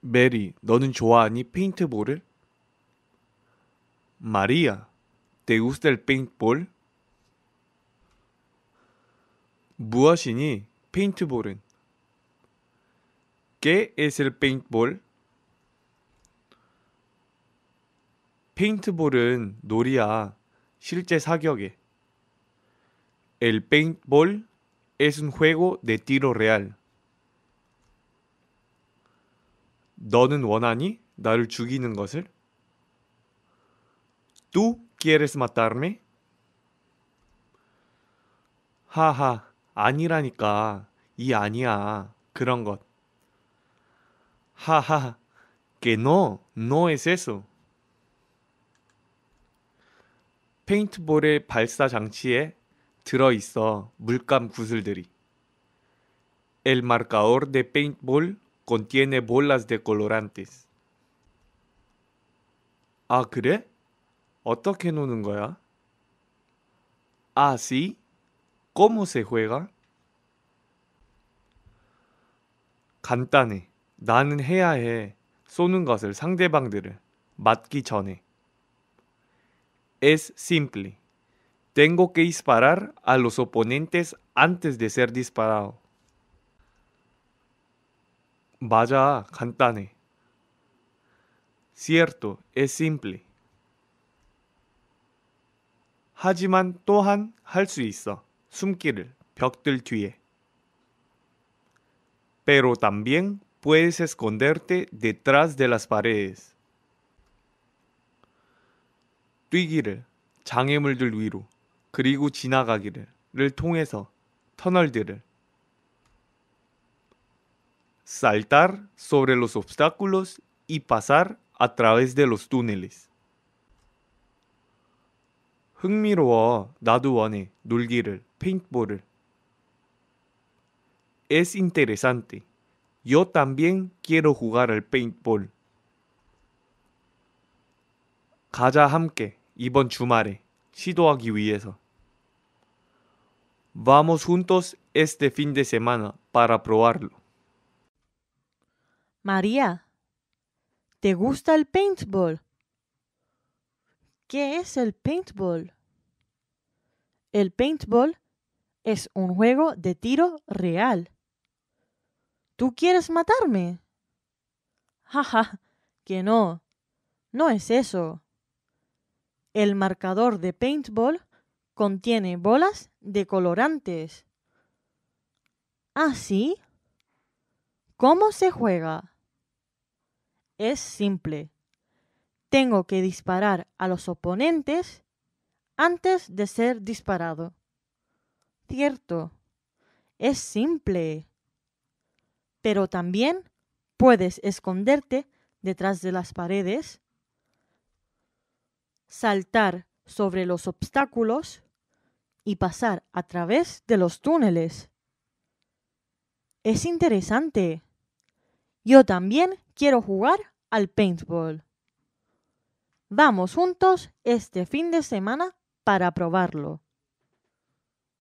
메리, 너는 좋아하니 페인트볼을? 마리아, ¿te gusta el paintball? 무엇이니 페인트볼은? ¿Qué es el paintball? 페인트볼은 놀이야. 실제 사격에. El paintball es un juego de tiro real. 너는 원하니 나를 죽이는 것을? Tú quieres matarme? 하하, 아니라니까. 이 아니야. 그런 것. 하하, que no, no es eso. 페인트볼의 발사 장치에 들어 있어 물감 구슬들이. El marcador de paintball contiene bolas de colorantes. ¿Ah, Así ah? ah, sí. ¿Cómo se juega? Es simple. Tengo que disparar a los oponentes antes de ser disparado. 맞아, 간단해. Cierto, es simple. 하지만 또한 할 수 있어. 숨길을 벽들 뒤에. Pero también puedes esconderte detrás de las paredes. 뛰기를 장애물들 위로 그리고 지나가기를를 통해서 터널들을 saltar sobre los obstáculos y pasar a través de los túneles. Es interesante. Yo también quiero jugar al paintball. 가자 함께 이번 Vamos juntos este fin de semana para probarlo. María, ¿te gusta el paintball? ¿Qué es el paintball? El paintball es un juego de tiro real. ¿Tú quieres matarme? Jaja, que no. No es eso. El marcador de paintball contiene bolas de colorantes. ¿Ah, sí? ¿Cómo se juega? es simple. Tengo que disparar a los oponentes antes de ser disparado. Cierto, es simple. Pero también puedes esconderte detrás de las paredes, saltar sobre los obstáculos y pasar a través de los túneles. Es interesante. Yo también quiero jugar al paintball. Vamos juntos este fin de semana para probarlo.